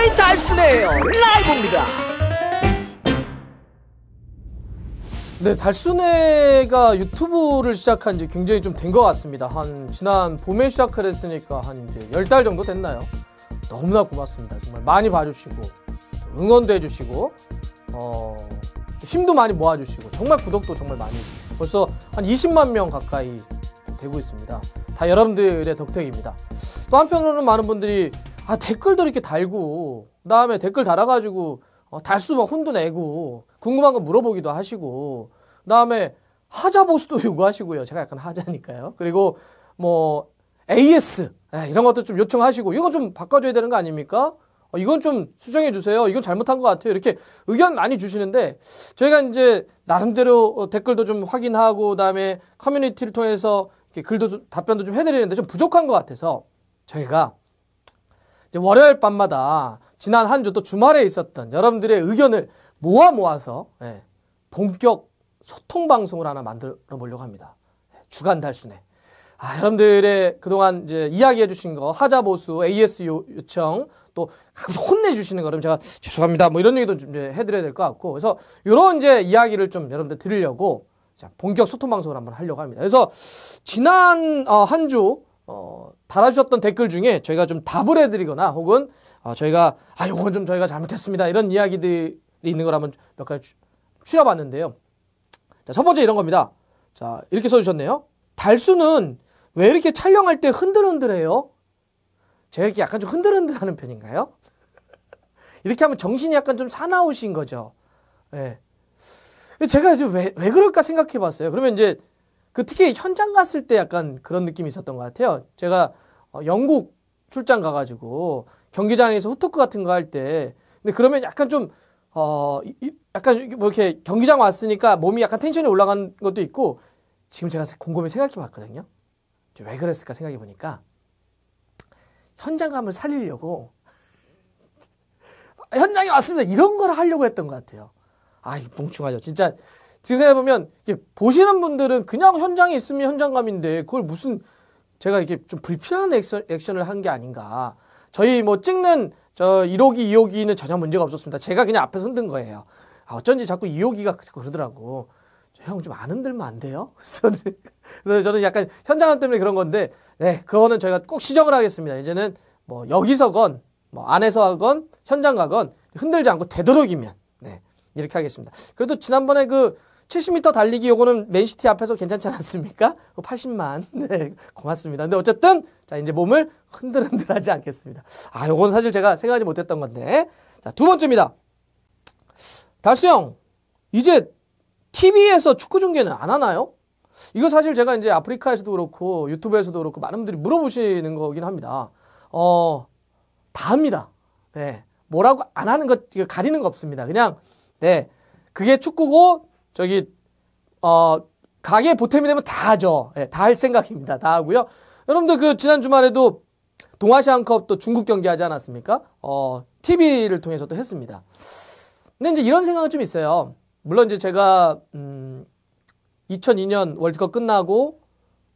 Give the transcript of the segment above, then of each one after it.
DJ 달순이에요. 라이브입니다. 네, 달순애가 유튜브를 시작한 지 굉장히 좀 된 것 같습니다. 한 지난 봄에 시작을 했으니까 한 이제 열달 정도 됐나요? 너무나 고맙습니다. 정말 많이 봐주시고 응원도 해주시고 어, 힘도 많이 모아주시고 정말 구독도 정말 많이 해주시고 벌써 한 20만 명 가까이 되고 있습니다. 다 여러분들의 덕택입니다. 또 한편으로는 많은 분들이 아 댓글도 이렇게 달고 그다음에 댓글 달아가지고 어, 달수 막 혼도 내고 궁금한 거 물어보기도 하시고 그다음에 하자 보수도 요구하시고요. 제가 약간 하자니까요. 그리고 뭐 AS 아, 이런 것도 좀 요청하시고 이건 좀 바꿔줘야 되는 거 아닙니까? 어, 이건 좀 수정해 주세요. 이건 잘못한 것 같아요. 이렇게 의견 많이 주시는데 저희가 이제 나름대로 어, 댓글도 좀 확인하고 그다음에 커뮤니티를 통해서 이렇게 글도 좀, 답변도 좀 해드리는데 좀 부족한 것 같아서 저희가 월요일 밤마다 지난 한 주 또 주말에 있었던 여러분들의 의견을 모아 모아서 예, 본격 소통 방송을 하나 만들어 보려고 합니다. 예, 주간 달순에 아, 여러분들의 그동안 이제 이야기해 주신 거 하자 보수 AS 요, 요청 또 가끔씩 혼내 주시는 거를 제가 죄송합니다. 뭐 이런 얘기도 좀 이제 해 드려야 될 것 같고. 그래서 이런 이제 이야기를 좀 여러분들 드리려고 자, 본격 소통 방송을 한번 하려고 합니다. 그래서 지난 어, 한주 어, 달아주셨던 댓글 중에 저희가 좀 답을 해드리거나 혹은 어, 저희가 아 요건 좀 저희가 잘못했습니다 이런 이야기들이 있는 걸 한번 몇 가지 추려봤는데요. 자, 첫 번째 이런 겁니다. 자 이렇게 써주셨네요. 달수는 왜 이렇게 촬영할 때 흔들흔들해요? 제가 이렇게 약간 좀 흔들흔들하는 편인가요? 이렇게 하면 정신이 약간 좀 사나우신 거죠. 예. 네. 제가 이제 왜, 왜 그럴까 생각해 봤어요. 그러면 이제 그 특히 현장 갔을 때 약간 그런 느낌이 있었던 것 같아요. 제가 어, 영국 출장 가가지고 경기장에서 후토크 같은 거 할때 근데 그러면 약간 좀 어, 이, 약간 뭐 이렇게 경기장 왔으니까 몸이 약간 텐션이 올라간 것도 있고 지금 제가 곰곰이 생각해 봤거든요. 왜 그랬을까 생각해 보니까 현장감을 살리려고 현장에 왔습니다. 이런 걸 하려고 했던 것 같아요. 아, 이 멍충하죠. 진짜 지금 생각해보면 보시는 분들은 그냥 현장에 있으면 현장감인데 그걸 무슨 제가 이렇게 좀 불필요한 액션, 액션을 한 게 아닌가. 저희 뭐 찍는 저 1호기, 2호기는 전혀 문제가 없었습니다. 제가 그냥 앞에 손든 거예요. 아, 어쩐지 자꾸 2호기가 그러더라고. 형 좀 안 흔들면 안 돼요? 그래서 저는 약간 현장감 때문에 그런 건데, 네, 그거는 저희가 꼭 시정을 하겠습니다. 이제는 뭐 여기서건, 뭐 안에서 하건, 현장 가건 흔들지 않고 되도록이면, 네, 이렇게 하겠습니다. 그래도 지난번에 그 70m 달리기 요거는 맨시티 앞에서 괜찮지 않습니까 80만. 뭐 네, 고맙습니다. 근데 어쨌든, 자, 이제 몸을 흔들흔들 하지 않겠습니다. 아, 요건 사실 제가 생각하지 못했던 건데. 자, 두 번째입니다. 달수 형, 이제 TV에서 축구 중계는 안 하나요? 이거 사실 제가 이제 아프리카에서도 그렇고 유튜브에서도 그렇고 많은 분들이 물어보시는 거긴 합니다. 어, 다 합니다. 네. 뭐라고 안 하는 것, 가리는 거 없습니다. 그냥, 네. 그게 축구고 저기 어 가게 보탬이 되면 다 하죠. 예, 다 할 생각입니다. 다 하고요. 여러분들 그 지난 주말에도 동아시안컵 또 중국 경기 하지 않았습니까? 어, TV를 통해서 도 했습니다. 근데 이제 이런 생각은 좀 있어요. 물론 이제 제가 음 2002년 월드컵 끝나고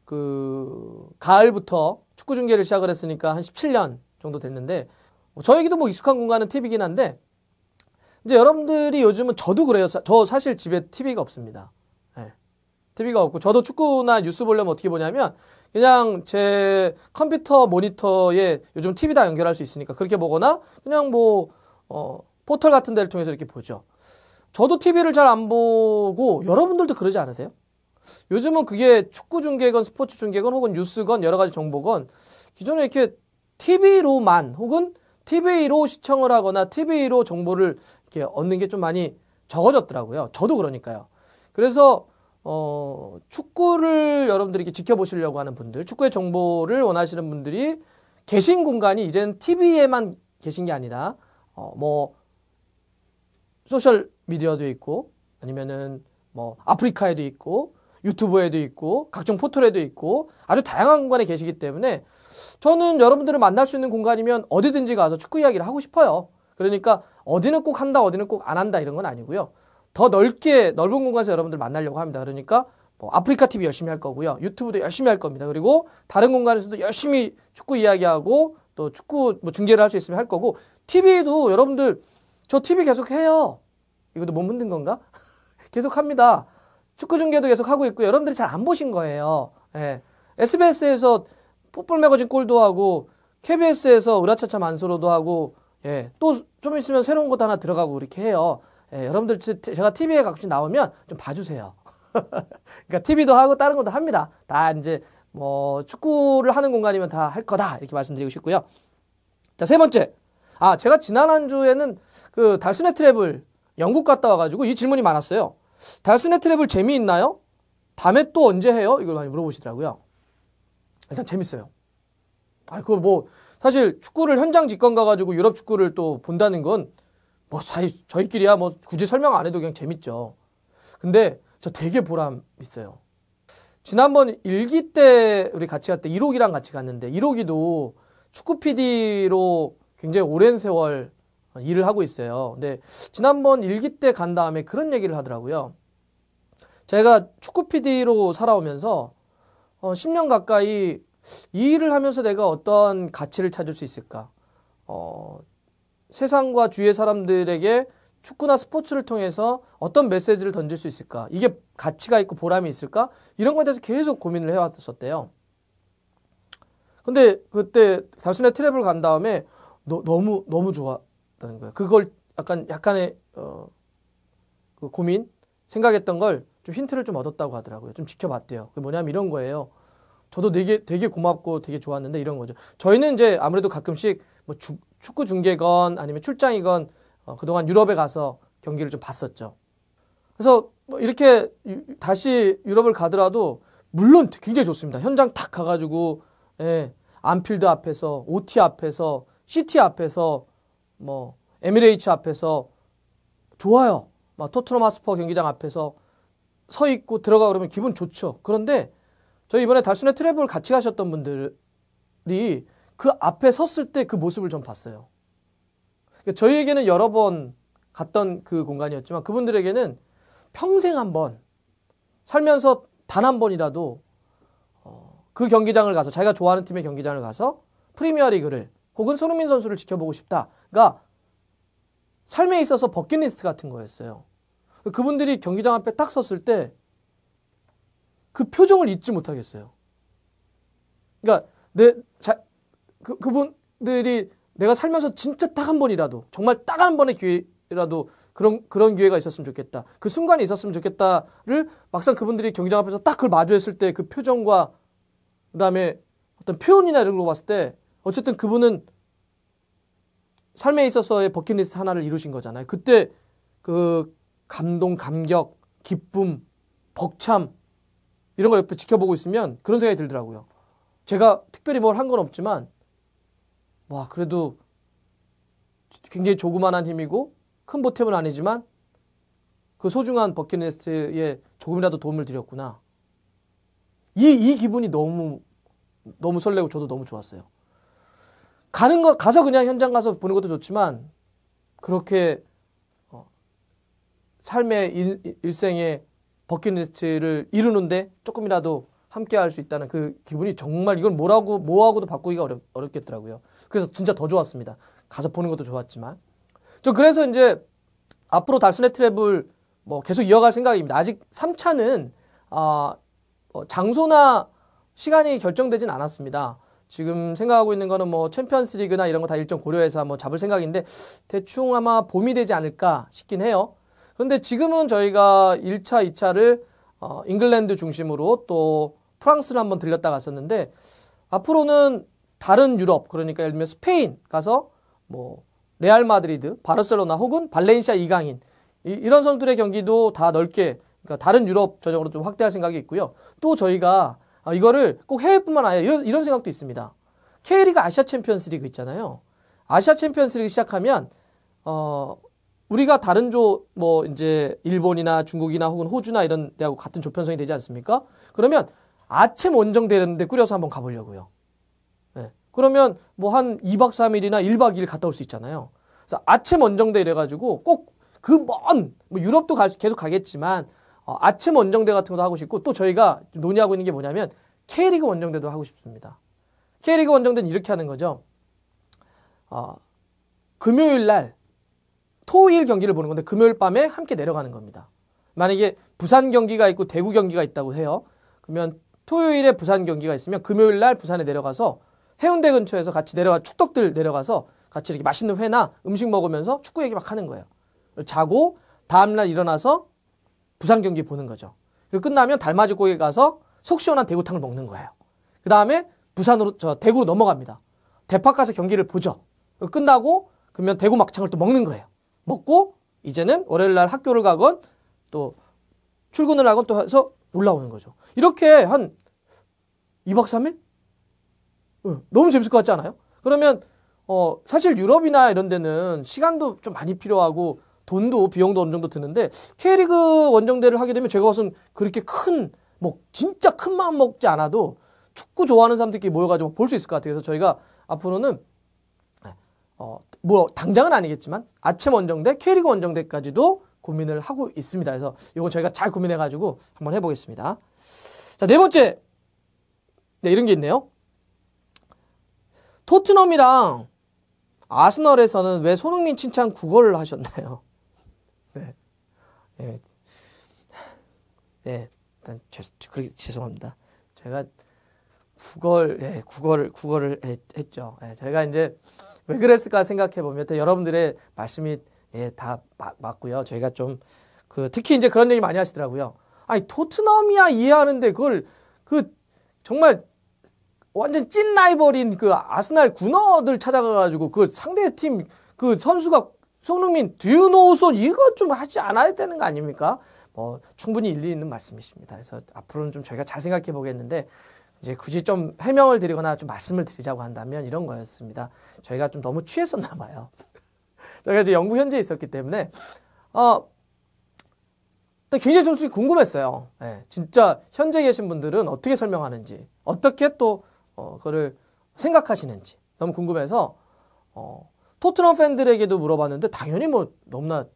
그 가을부터 축구 중계를 시작을 했으니까 한 17년 정도 됐는데 뭐 저에게도 뭐 익숙한 공간은 TV긴 한데 이제 여러분들이 요즘은 저도 그래요. 저 사실 집에 TV가 없습니다. 네. 예. TV가 없고 저도 축구나 뉴스 볼려면 어떻게 보냐면 그냥 제 컴퓨터 모니터에 요즘 TV 다 연결할 수 있으니까 그렇게 보거나 그냥 뭐 어, 포털 같은 데를 통해서 이렇게 보죠. 저도 TV를 잘 안 보고 여러분들도 그러지 않으세요? 요즘은 그게 축구 중계건 스포츠 중계건 혹은 뉴스건 여러 가지 정보건 기존에 이렇게 TV로만 혹은 TV로 시청을 하거나 TV로 정보를 이렇게 얻는 게 좀 많이 적어졌더라고요. 저도 그러니까요. 그래서 어, 축구를 여러분들이 게 지켜보시려고 하는 분들, 축구의 정보를 원하시는 분들이 계신 공간이 이젠 TV에만 계신 게 아니라 어, 뭐 소셜 미디어도 있고 아니면은 뭐 아프리카에도 있고 유튜브에도 있고 각종 포털에도 있고 아주 다양한 공간에 계시기 때문에 저는 여러분들을 만날 수 있는 공간이면 어디든지 가서 축구 이야기를 하고 싶어요. 그러니까 어디는 꼭 한다, 어디는 꼭 안 한다 이런 건 아니고요. 더 넓게 넓은 공간에서 여러분들 만나려고 합니다. 그러니까 뭐 아프리카 TV 열심히 할 거고요. 유튜브도 열심히 할 겁니다. 그리고 다른 공간에서도 열심히 축구 이야기하고 또 축구 뭐 중계를 할 수 있으면 할 거고 TV도 여러분들 저 TV 계속 해요. 이것도 못 묻는 건가? 계속 합니다. 축구 중계도 계속 하고 있고 여러분들이 잘 안 보신 거예요. 예. SBS에서 뽀볼 매거진 골도 하고 KBS에서 으라차차 만수로도 하고 예, 또 좀 있으면 새로운 것도 하나 들어가고 이렇게 해요. 예, 여러분들 제가 TV에 가끔씩 나오면 좀 봐주세요. 그러니까 TV도 하고 다른 것도 합니다. 다 이제 뭐 축구를 하는 공간이면 다 할 거다 이렇게 말씀드리고 싶고요. 자세 번째, 아 제가 지난 한 주에는 그 달스네 트래블 영국 갔다 와가지고 이 질문이 많았어요. 달스네 트래블 재미있나요? 다음에 또 언제 해요? 이걸 많이 물어보시더라고요. 일단 재밌어요. 아, 그거 뭐, 사실 축구를 현장 직관 가가지고 유럽 축구를 또 본다는 건 뭐 사실 저희끼리야 뭐 굳이 설명 안 해도 그냥 재밌죠. 근데 저 되게 보람 있어요. 지난번 일기 때 우리 같이 갔때 1호기랑 같이 갔는데 1호기도 축구 PD로 굉장히 오랜 세월 일을 하고 있어요. 근데 지난번 일기 때 간 다음에 그런 얘기를 하더라고요. 제가 축구 PD로 살아오면서 10년 어, 가까이 이 일을 하면서 내가 어떤 가치를 찾을 수 있을까? 어, 세상과 주위의 사람들에게 축구나 스포츠를 통해서 어떤 메시지를 던질 수 있을까? 이게 가치가 있고 보람이 있을까? 이런 것에 대해서 계속 고민을 해왔었대요. 근데 그때 달순의 트래블간 다음에 너, 너무 너무 좋았다는 거예요. 그걸 약간 약간의 어, 그 고민 생각했던 걸 좀 힌트를 좀 얻었다고 하더라고요. 좀 지켜봤대요. 그게 뭐냐면 이런 거예요. 저도 되게 되게 고맙고 되게 좋았는데 이런 거죠. 저희는 이제 아무래도 가끔씩 뭐 주, 축구 중계건 아니면 출장이건 어, 그동안 유럽에 가서 경기를 좀 봤었죠. 그래서 뭐 이렇게 유, 다시 유럽을 가더라도 물론 굉장히 좋습니다. 현장 탁 가가지고 예, 안필드 앞에서 OT 앞에서 시티 앞에서 뭐 에미레이츠 앞에서 좋아요. 막 토트넘 아스퍼 경기장 앞에서 서 있고 들어가 그러면 기분 좋죠. 그런데 저희 이번에 달순의 트래블 같이 가셨던 분들이 그 앞에 섰을 때 그 모습을 좀 봤어요. 그러니까 저희에게는 여러 번 갔던 그 공간이었지만 그분들에게는 평생 한 번 살면서 단 한 번이라도 어, 그 경기장을 가서 자기가 좋아하는 팀의 경기장을 가서 프리미어 리그를 혹은 손흥민 선수를 지켜보고 싶다가 삶에 있어서 버킷리스트 같은 거였어요. 그러니까 그분들이 경기장 앞에 딱 섰을 때그 표정을 잊지 못하겠어요. 그러니까 내 자, 그, 그분들이 내가 살면서 진짜 딱 한 번이라도 정말 딱 한 번의 기회라도 그런 그런 기회가 있었으면 좋겠다. 그 순간이 있었으면 좋겠다를 막상 그분들이 경기장 앞에서 딱 그걸 마주했을 때 그 표정과 그다음에 어떤 표현이나 이런 걸 봤을 때 어쨌든 그분은 삶에 있어서의 버킷리스트 하나를 이루신 거잖아요. 그때 그 감동, 감격, 기쁨, 벅참 이런 걸 옆에 지켜보고 있으면 그런 생각이 들더라고요. 제가 특별히 뭘 한 건 없지만 와 그래도 굉장히 조그만한 힘이고 큰 보탬은 아니지만 그 소중한 버킷리스트에 조금이라도 도움을 드렸구나. 이, 이 기분이 너무, 너무 설레고 저도 너무 좋았어요. 가는 거, 가서 그냥 현장 가서 보는 것도 좋지만, 그렇게, 어, 삶의 일, 일생에 버킷리스트를 이루는데 조금이라도 함께 할 수 있다는 그 기분이 정말 이걸 뭐라고 뭐하고도 바꾸기가 어렵, 어렵겠더라고요. 그래서 진짜 더 좋았습니다. 가서 보는 것도 좋았지만 저 그래서 이제 앞으로 달순의 트랩을 뭐 계속 이어갈 생각입니다. 아직 3차는 아, 어, 장소나 시간이 결정되진 않았습니다. 지금 생각하고 있는 거는 뭐 챔피언스 리그나 이런 거 다 일정 고려해서 한 잡을 생각인데 대충 아마 봄이 되지 않을까 싶긴 해요. 그런데 지금은 저희가 1차, 2차를 어, 잉글랜드 중심으로 또 프랑스를 한번 들렸다 갔었는데 앞으로는 다른 유럽 그러니까 예를 들면 스페인 가서 뭐 레알 마드리드, 바르셀로나 혹은 발렌시아 이강인 이, 런 선수들의 경기도 다 넓게 그러니까 다른 유럽 전역으로 좀 확대할 생각이 있고요. 또 저희가 어, 이거를 꼭 해외뿐만 아니라 이런, 이런 생각도 있습니다. K리그 아시아 챔피언스 리그 있잖아요. 아시아 챔피언스 리그 시작하면 어 우리가 다른 조, 뭐, 이제, 일본이나 중국이나 혹은 호주나 이런 데하고 같은 조편성이 되지 않습니까? 그러면 아침 원정 되는데 꾸려서 한번 가보려고요. 네. 그러면 뭐 한 2박 3일이나 1박 2일 갔다 올 수 있잖아요. 그래서 아침 원정대 이래가지고 꼭 그 먼, 뭐 유럽도 가, 계속 가겠지만 어, 아침 원정대 같은 것도 하고 싶고 또 저희가 논의하고 있는 게 뭐냐면 K리그 원정대도 하고 싶습니다. K리그 원정대는 이렇게 하는 거죠. 어, 금요일 날 토일 경기를 보는 건데 금요일 밤에 함께 내려가는 겁니다. 만약에 부산 경기가 있고 대구 경기가 있다고 해요. 그러면 토요일에 부산 경기가 있으면 금요일 날 부산에 내려가서 해운대 근처에서 같이 내려가 축덕들 내려가서 같이 이렇게 맛있는 회나 음식 먹으면서 축구 얘기 막 하는 거예요. 자고 다음 날 일어나서 부산 경기 보는 거죠. 그리고 끝나면 달맞이고에 가서 속 시원한 대구탕을 먹는 거예요. 그 다음에 부산으로 저 대구로 넘어갑니다. 대파 가서 경기를 보죠. 끝나고 그러면 대구 막창을 또 먹는 거예요. 먹고 이제는 월요일 날 학교를 가건 또 출근을 하건 또 해서 올라오는 거죠. 이렇게 한 2박 3일? 예, 너무 재밌을 것 같지 않아요? 그러면 어, 사실 유럽이나 이런 데는 시간도 좀 많이 필요하고 돈도 비용도 어느 정도 드는데 K리그 원정대를 하게 되면 제가 봐서는 그렇게 큰 뭐 진짜 큰 마음 먹지 않아도 축구 좋아하는 사람들끼리 모여가지고 볼 수 있을 것 같아요. 그래서 저희가 앞으로는 어, 뭐 당장은 아니겠지만 아침 원정대, 캐리그 원정대까지도 고민을 하고 있습니다. 그래서 이건 저희가 잘 고민해 가지고 한번 해보겠습니다. 자, 네 번째. 네, 이런 게 있네요. 토트넘이랑 아스널에서는 왜 손흥민 칭찬 국어를 하셨나요? 네. 네. 네. 일단 죄, 죄송합니다. 제가 국 구걸, 예, 국어를, 국어를 했, 죠 예, 제가 이제 왜 그랬을까 생각해 보면 여러분들의 말씀이 예, 다 마, 맞고요. 저희가 좀 그 특히 이제 그런 얘기 많이 하시더라고요. 아니 토트넘이야 이해하는데 그걸 그 정말 완전 찐 라이벌인 그 아스날 군어들 찾아가가지고 그 상대 팀그 선수가 손흥민 듀노손 우 이거 좀 하지 않아야 되는 거 아닙니까? 뭐 충분히 일리 있는 말씀이십니다. 그래서 앞으로는 좀 저희가 잘 생각해 보겠는데 이제 굳이 좀 해명을 드리거나 좀 말씀을 드리자고 한다면 이런 거였습니다. 저희가 좀 너무 취했었나 봐요. 저희가 이제 영국 현지에 있었기 때문에 어 굉장히 좀 궁금했어요. 네, 진짜 현재 계신 분들은 어떻게 설명하는지 어떻게 또 어, 그거를 생각하시는지 너무 궁금해서 어, 토트넘 팬들에게도 물어봤는데 당연히 뭐 너무나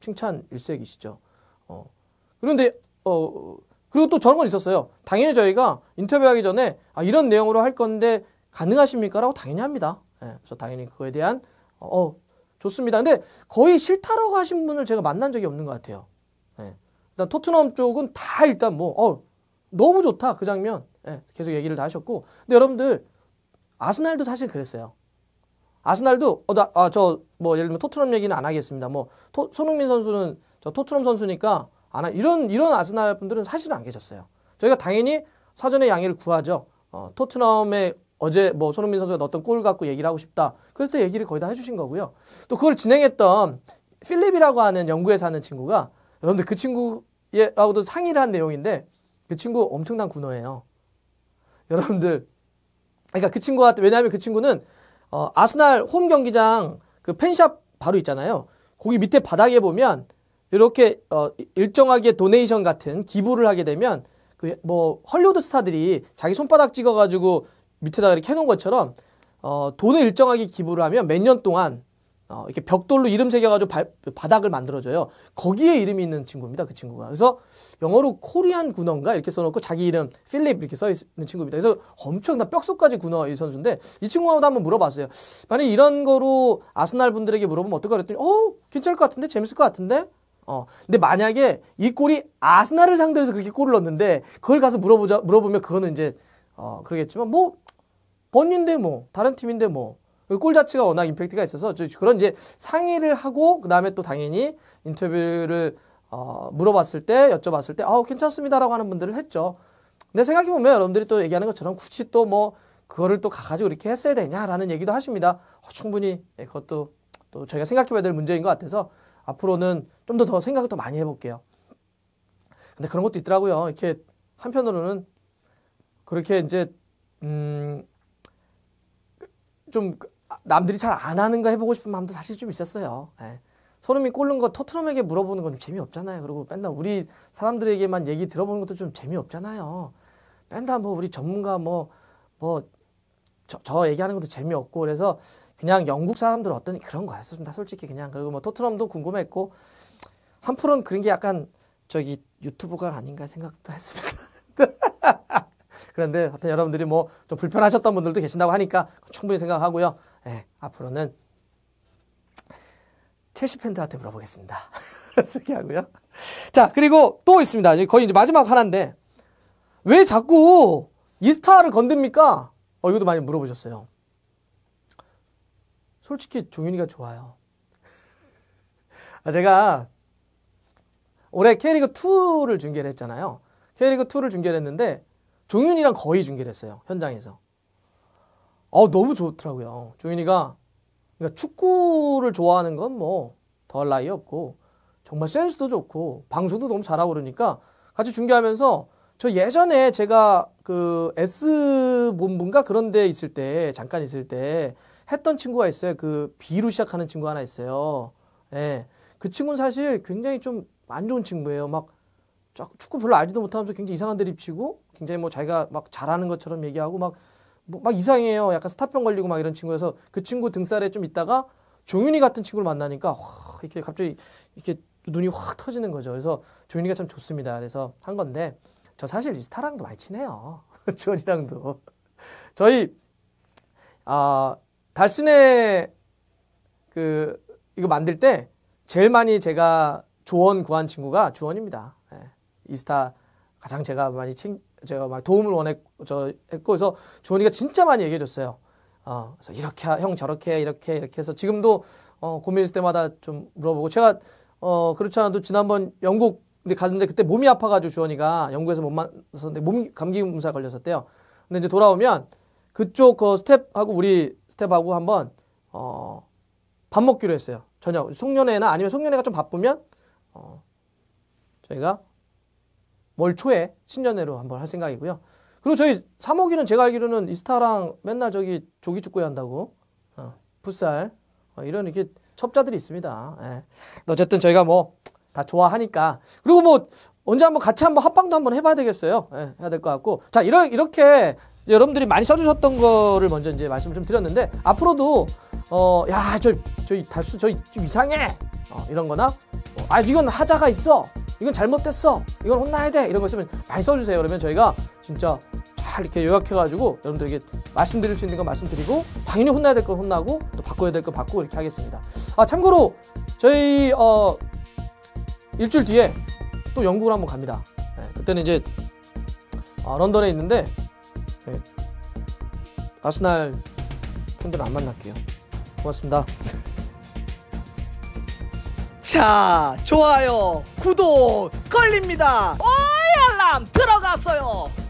칭찬 일색이시죠. 어, 그런데 어, 그리고 또 저런 건 있었어요. 당연히 저희가 인터뷰하기 전에 아, 이런 내용으로 할 건데 가능하십니까? 라고 당연히 합니다. 예, 그래서 당연히 그거에 대한 어, 어, 좋습니다. 근데 거의 싫다라고 하신 분을 제가 만난 적이 없는 것 같아요. 예. 일단 토트넘 쪽은 다 일단 뭐 어, 너무 좋다 그 장면 예, 계속 얘기를 다 하셨고 근데 여러분들 아스날도 사실 그랬어요. 아스날도 어 아, 저뭐 예를 들면 토트넘 얘기는 안 하겠습니다. 뭐 토, 손흥민 선수는 저 토트넘 선수니까 안 하, 이런 이런 아스날 분들은 사실은 안 계셨어요. 저희가 당연히 사전에 양해를 구하죠. 어, 토트넘의 어제 뭐 손흥민 선수가 넣었던 골 갖고 얘기를 하고 싶다. 그래서 또 얘기를 거의 다 해주신 거고요. 또 그걸 진행했던 필립이라고 하는 연구에 사는 친구가 여러분들 그 친구하고도 상의를 한 내용인데 그 친구 엄청난 군어예요. 여러분들 그러니까 그 친구가 왜냐하면 그 친구는 어, 아스날 홈 경기장 그 팬샵 바로 있잖아요. 거기 밑에 바닥에 보면 이렇게 어, 일정하게 도네이션 같은 기부를 하게 되면 그뭐 헐리우드 스타들이 자기 손바닥 찍어가지고 밑에다 이렇게 해놓은 것처럼 어, 돈을 일정하게 기부를 하면 몇 년 동안 어, 이렇게 벽돌로 이름 새겨가지고 발, 바닥을 만들어줘요. 거기에 이름이 있는 친구입니다. 그 친구가. 그래서 영어로 코리안 군어인가 이렇게 써놓고 자기 이름 필립 이렇게 써 있는 친구입니다. 그래서 엄청난 뼛속까지 군어 이 선수인데 이 친구하고도 한번 물어봤어요. 만약 이런 거로 아스날 분들에게 물어보면 어떨까 그랬더니 어 괜찮을 것 같은데 재밌을 것 같은데 어. 근데 만약에 이 골이 아스날을 상대로 해서 그렇게 골을 넣었는데 그걸 가서 물어보자 물어보면 그거는 이제 어, 그러겠지만 뭐본인데뭐 다른 팀인데 뭐골 자체가 워낙 임팩트가 있어서 그런 이제 상의를 하고 그다음에 또 당연히 인터뷰를 어, 물어봤을 때 여쭤봤을 때 아우 괜찮습니다라고 하는 분들을 했죠. 근데 생각해 보면 여러분들이 또 얘기하는 것처럼 굳이 또 뭐 그거를 또 가가지고 이렇게 했어야 되냐라는 얘기도 하십니다. 어, 충분히 예, 그것도 또 저희가 생각해 봐야 될 문제인 것 같아서 앞으로는 좀 더 더 생각을 더 많이 해볼게요. 근데 그런 것도 있더라고요. 이렇게 한편으로는 그렇게 이제 음좀 남들이 잘 안 하는가 해보고 싶은 마음도 사실 좀 있었어요. 예. 소름이 꼴른 거 토트넘에게 물어보는 건좀 재미없잖아요. 그리고 맨날 우리 사람들에게만 얘기 들어보는 것도 좀 재미없잖아요. 맨날 뭐 우리 전문가 뭐 뭐 저 얘기하는 것도 재미없고 그래서 그냥 영국 사람들 어떤 그런 거였습니다. 솔직히 그냥 그리고 뭐 토트넘도 궁금했고 한풀은 그런 게 약간 저기 유튜브가 아닌가 생각도 했습니다. 그런데 하여튼 여러분들이 뭐 좀 불편하셨던 분들도 계신다고 하니까 충분히 생각하고요. 예, 앞으로는 첼시 팬들한테 물어보겠습니다. 저기 하고요. 자, 그리고 또 있습니다. 거의 이제 마지막 하나인데 왜 자꾸 이스타를 건듭니까? 어, 이것도 많이 물어보셨어요. 솔직히 종윤이가 좋아요. 아, 제가 올해 K리그 2를 중계를 했잖아요. K리그 2를 중계를 했는데 종윤이랑 거의 중계를 했어요. 현장에서. 어 너무 좋더라고요. 종윤이가 그러니까 축구를 좋아하는 건 뭐 더할 나위 없고 정말 센스도 좋고 방송도 너무 잘하고 그러니까 같이 중계하면서 저 예전에 제가 그 S 본부인가 그런 데 있을 때 잠깐 있을 때 했던 친구가 있어요. 그 B로 시작하는 친구 하나 있어요. 예. 그 친구는 사실 굉장히 좀 안 좋은 친구예요. 막 축구 별로 알지도 못하면서 굉장히 이상한 드립 치고 굉장히 뭐 자기가 막 잘하는 것처럼 얘기하고 막막 뭐막 이상해요. 약간 스타병 걸리고 막 이런 친구여서 그 친구 등살에 좀 있다가 종윤이 같은 친구를 만나니까 와, 이렇게 갑자기 이렇게 눈이 확 터지는 거죠. 그래서 조윤이가 참 좋습니다. 그래서 한 건데 저 사실 스타랑도 많이 친해요. 주원이랑도 저희 아 달순의 그 이거 만들 때 제일 많이 제가 조언 구한 친구가 주원입니다. 예. 이스타 가장 제가 많이 챙 제가 막 도움을 원했고 했고 그래서 주원이가 진짜 많이 얘기해 줬어요. 어, 그래서 이렇게 형 저렇게 이렇게 이렇게 해서 지금도 어, 고민일 때마다 좀 물어보고 제가 어, 그렇지 않아도 지난번 영국 근데 갔는데 그때 몸이 아파가지고 주원이가 영국에서 못 만났었는데 몸 감기 몸살 걸렸었대요. 근데 이제 돌아오면 그쪽 그 스텝하고 우리 스텝하고 한번 어, 밥 먹기로 했어요. 저녁 송년회나 아니면 송년회가 좀 바쁘면 어, 저희가 월 초에 신년회로 한번 할 생각이고요. 그리고 저희 사모기는 제가 알기로는 이스타랑 맨날 저기 조기 축구회 한다고 어, 풋살 어, 이런 이렇게 첩자들이 있습니다. 예. 어쨌든 저희가 뭐 다 좋아하니까 그리고 뭐 언제 한번 같이 한번 합방도 한번 해봐야 되겠어요. 예, 해야 될 것 같고 자 이러, 이렇게 여러분들이 많이 써주셨던 거를 먼저 이제 말씀을 좀 드렸는데 앞으로도 어야저저 저, 달수 저좀 이상해 어, 이런거나 어, 아 이건 하자가 있어 이건 잘못됐어 이건 혼나야 돼 이런 거 있으면 많이 써주세요 그러면 저희가 진짜 잘 이렇게 요약해가지고 여러분들에게 말씀드릴 수 있는 거 말씀드리고 당연히 혼나야 될건 혼나고 또 바꿔야 될 거 바꾸고 이렇게 하겠습니다 아 참고로 저희 어 일주일 뒤에 또영국을 한번 갑니다 네, 그때는 이제 어, 런던에 있는데 아스날 분들 안 만날게요. 고맙습니다. 자, 좋아요, 구독 걸립니다. 오이 알람 들어갔어요.